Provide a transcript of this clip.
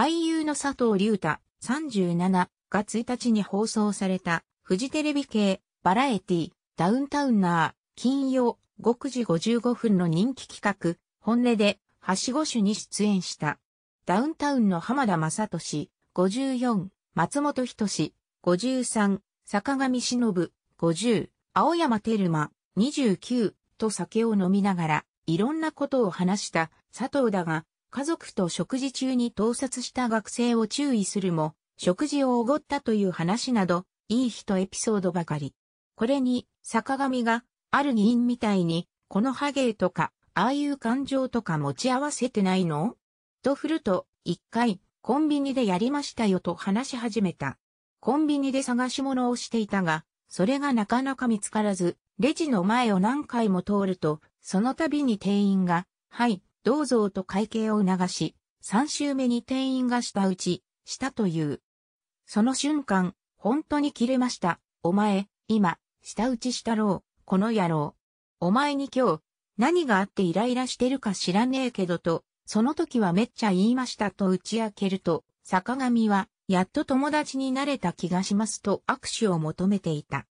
俳優の佐藤隆太37が1日に放送されたフジテレビ系バラエティダウンタウンナー金曜5時55分の人気企画本音ではしご酒に出演した。ダウンタウンの浜田雅俊54、松本人志53、坂上忍50、青山テルマ29と酒を飲みながらいろんなことを話した佐藤だが家族と食事中に盗撮した学生を注意するも、食事をおごったという話など、いい人エピソードばかり。これに、坂上が、ある議員みたいに、このハゲとか、ああいう感情とか持ち合わせてないのと振ると、一回、コンビニでやりましたよと話し始めた。コンビニで探し物をしていたが、それがなかなか見つからず、レジの前を何回も通ると、その度に店員が、はい、銅像と会計を促し、3週目に店員が舌打ち、したという。その瞬間、本当に切れました。お前、今、下打ちしたろう、この野郎。お前に今日、何があってイライラしてるか知らねえけどと、その時はめっちゃ言いましたと打ち明けると、坂上は、やっと友達になれた気がしますと握手を求めていた。